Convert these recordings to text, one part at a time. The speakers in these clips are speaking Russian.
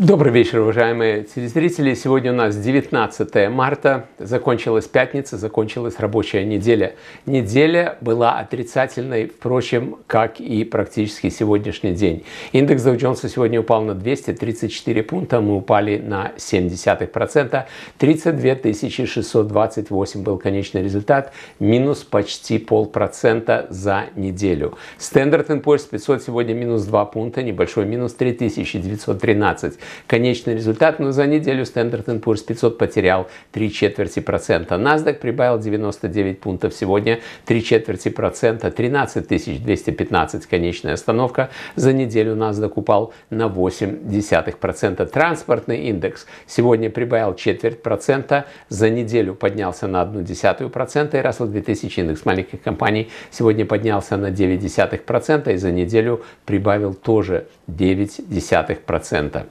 Добрый вечер, уважаемые телезрители. Сегодня у нас 19 марта. Закончилась пятница, закончилась рабочая неделя. Неделя была отрицательной, впрочем, как и практически сегодняшний день. Индекс Dow Jones сегодня упал на 234 пункта, мы упали на 0,7%. 32 628 был конечный результат, минус почти полпроцента за неделю. Standard Poor's 500 сегодня минус 2 пункта, небольшой минус 3913 конечный результат, но за неделю Standard Poor's 500 потерял 3 четверти процента. NASDAQ прибавил 99 пунктов сегодня, 3 четверти процента, 13 215 конечная остановка. За неделю NASDAQ упал на 0,8 процента. Транспортный индекс сегодня прибавил четверть процента, за неделю поднялся на десятую процента и Russell 2000 индекс маленьких компаний сегодня поднялся на 0,9 процента и за неделю прибавил тоже 0,9 процента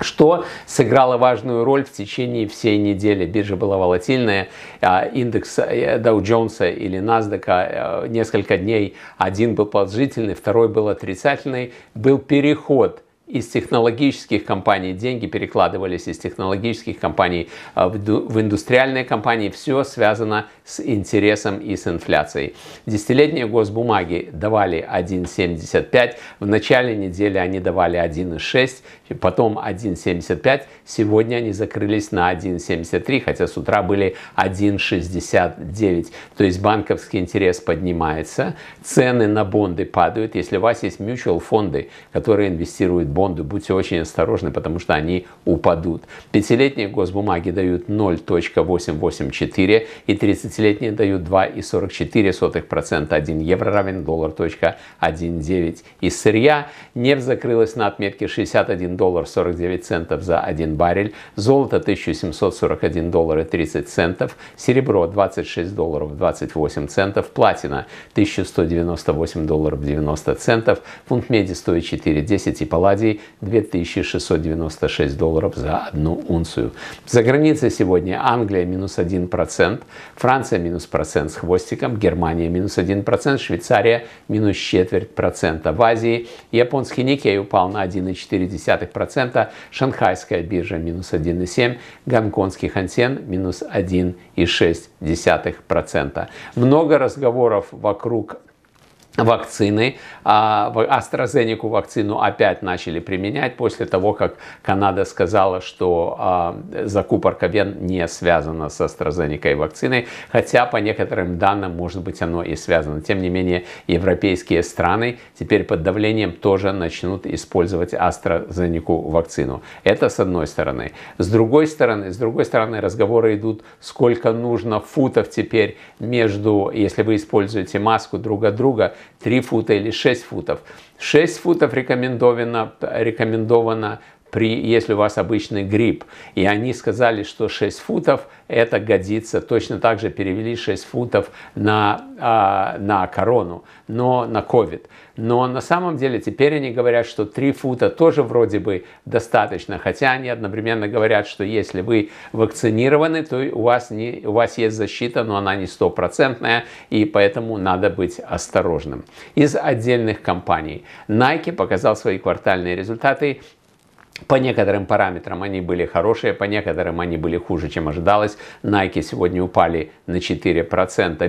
что сыграло важную роль в течение всей недели. Биржа была волатильная, а, индекс э, Dow Jones или NASDAQ а, несколько дней один был положительный, второй был отрицательный. Был переход из технологических компаний деньги перекладывались из технологических компаний а, в индустриальные компании. Все связано с интересом и с инфляцией. Десятилетние госбумаги давали 1,75. В начале недели они давали 1,6, потом 1,75. Сегодня они закрылись на 1,73, хотя с утра были 1,69. То есть банковский интерес поднимается, цены на бонды падают. Если у вас есть mutual фонды, которые инвестируют бонды, бонды, будьте очень осторожны, потому что они упадут. Пятилетние госбумаги дают 0.884 и 30-летние дают 2,44%. 1 евро равен доллар 1,9. И сырья нефть закрылась на отметке 61 доллар 49 центов за 1 баррель, золото 1741 доллар и 30 центов, серебро 26 долларов 28 центов, платина 1198 долларов 90 центов, фунт меди стоит 4,10 и палладий рублей 2696 долларов за одну унцию. За границей сегодня Англия минус 1%, Франция минус процент с хвостиком, Германия минус 1%, Швейцария минус четверть процента. В Азии японский Никей упал на 1,4%, шанхайская биржа минус 1,7%, гонконгский Хансен минус 1,6%. Много разговоров вокруг вакцины. А AstraZeneca вакцину опять начали применять после того, как Канада сказала, что а, закупорка вен не связана с AstraZeneca и вакциной, хотя по некоторым данным, может быть, оно и связано. Тем не менее, европейские страны теперь под давлением тоже начнут использовать AstraZeneca вакцину. Это с одной стороны. С другой стороны, с другой стороны разговоры идут, сколько нужно футов теперь между, если вы используете маску друг от друга, 3 фута или 6 футов. 6 футов рекомендовано, рекомендовано при, если у вас обычный грипп. И они сказали, что 6 футов это годится. Точно так же перевели 6 футов на, а, на корону, но на COVID. Но на самом деле теперь они говорят, что 3 фута тоже вроде бы достаточно. Хотя они одновременно говорят, что если вы вакцинированы, то у вас, не, у вас есть защита, но она не стопроцентная, и поэтому надо быть осторожным. Из отдельных компаний. Nike показал свои квартальные результаты по некоторым параметрам они были хорошие, по некоторым они были хуже, чем ожидалось. Nike сегодня упали на 4%.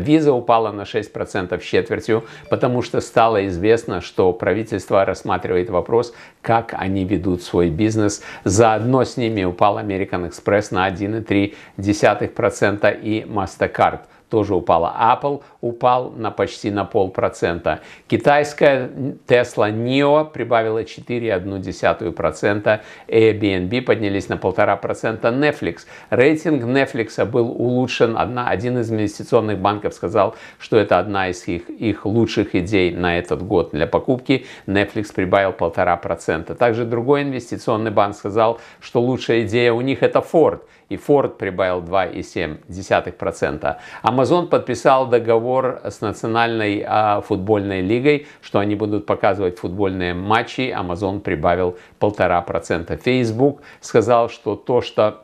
Visa упала на 6% с четвертью, потому что стало известно, что правительство рассматривает вопрос, как они ведут свой бизнес. Заодно с ними упал American Express на 1,3% и MasterCard тоже упала. Apple упал на почти на полпроцента. Китайская Tesla NIO прибавила 4,1%. Airbnb поднялись на 1,5%. Netflix. Рейтинг Netflix был улучшен. Одна, один из инвестиционных банков сказал, что это одна из их, их лучших идей на этот год для покупки. Netflix прибавил 1,5%. Также другой инвестиционный банк сказал, что лучшая идея у них это Ford. И Ford прибавил 2,7%. Amazon Amazon подписал договор с Национальной а, футбольной лигой, что они будут показывать футбольные матчи. Amazon прибавил полтора процента. Facebook сказал, что то, что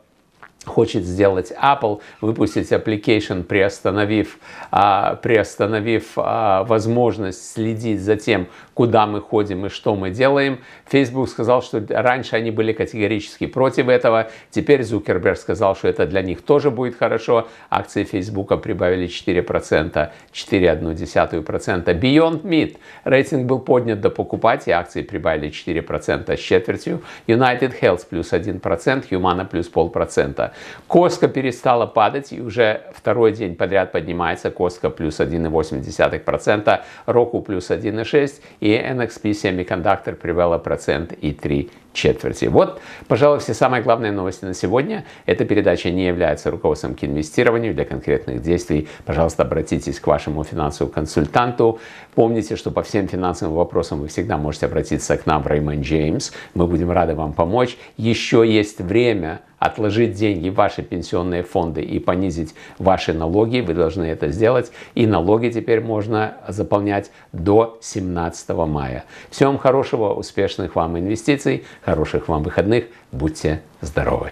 хочет сделать Apple, выпустить application, приостановив, а, приостановив а, возможность следить за тем, куда мы ходим и что мы делаем. Facebook сказал, что раньше они были категорически против этого. Теперь Зукерберг сказал, что это для них тоже будет хорошо. Акции Facebook прибавили 4%, 4,1%. Beyond Meat. Рейтинг был поднят до покупателей и акции прибавили 4% с четвертью. United Health плюс 1%, Humana плюс полпроцента. Коска перестала падать и уже второй день подряд поднимается. Коска плюс 1,8%, Року плюс 1,6% и NXP Semiconductor привела процент и 3 четверти. Вот, пожалуй, все самые главные новости на сегодня. Эта передача не является руководством к инвестированию для конкретных действий. Пожалуйста, обратитесь к вашему финансовому консультанту. Помните, что по всем финансовым вопросам вы всегда можете обратиться к нам в Raymond James. Мы будем рады вам помочь. Еще есть время отложить деньги в ваши пенсионные фонды и понизить ваши налоги, вы должны это сделать. И налоги теперь можно заполнять до 17 мая. Всем хорошего, успешных вам инвестиций, хороших вам выходных. Будьте здоровы!